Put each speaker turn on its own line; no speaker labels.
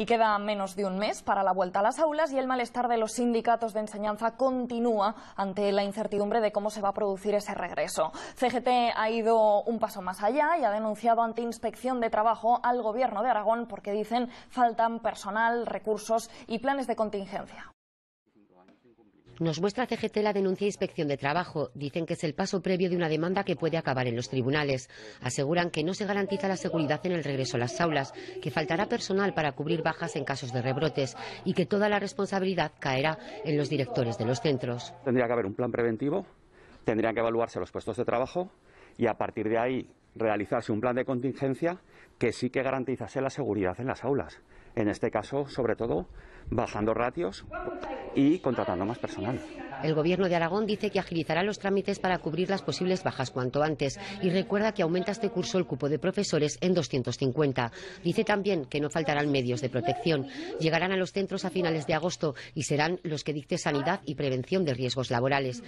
Y queda menos de un mes para la vuelta a las aulas y el malestar de los sindicatos de enseñanza continúa ante la incertidumbre de cómo se va a producir ese regreso. CGT ha ido un paso más allá y ha denunciado ante Inspección de Trabajo al Gobierno de Aragón porque dicen faltan personal, recursos y planes de contingencia.
Nos muestra CGT la denuncia de Inspección de Trabajo. Dicen que es el paso previo de una demanda que puede acabar en los tribunales. Aseguran que no se garantiza la seguridad en el regreso a las aulas, que faltará personal para cubrir bajas en casos de rebrotes y que toda la responsabilidad caerá en los directores de los centros.
Tendría que haber un plan preventivo, tendrían que evaluarse los puestos de trabajo y a partir de ahí realizarse un plan de contingencia que sí que garantizase la seguridad en las aulas. En este caso, sobre todo, bajando ratios y contratando más personal.
El Gobierno de Aragón dice que agilizará los trámites para cubrir las posibles bajas cuanto antes y recuerda que aumenta este curso el cupo de profesores en 250. Dice también que no faltarán medios de protección. Llegarán a los centros a finales de agosto y serán los que dicte sanidad y prevención de riesgos laborales.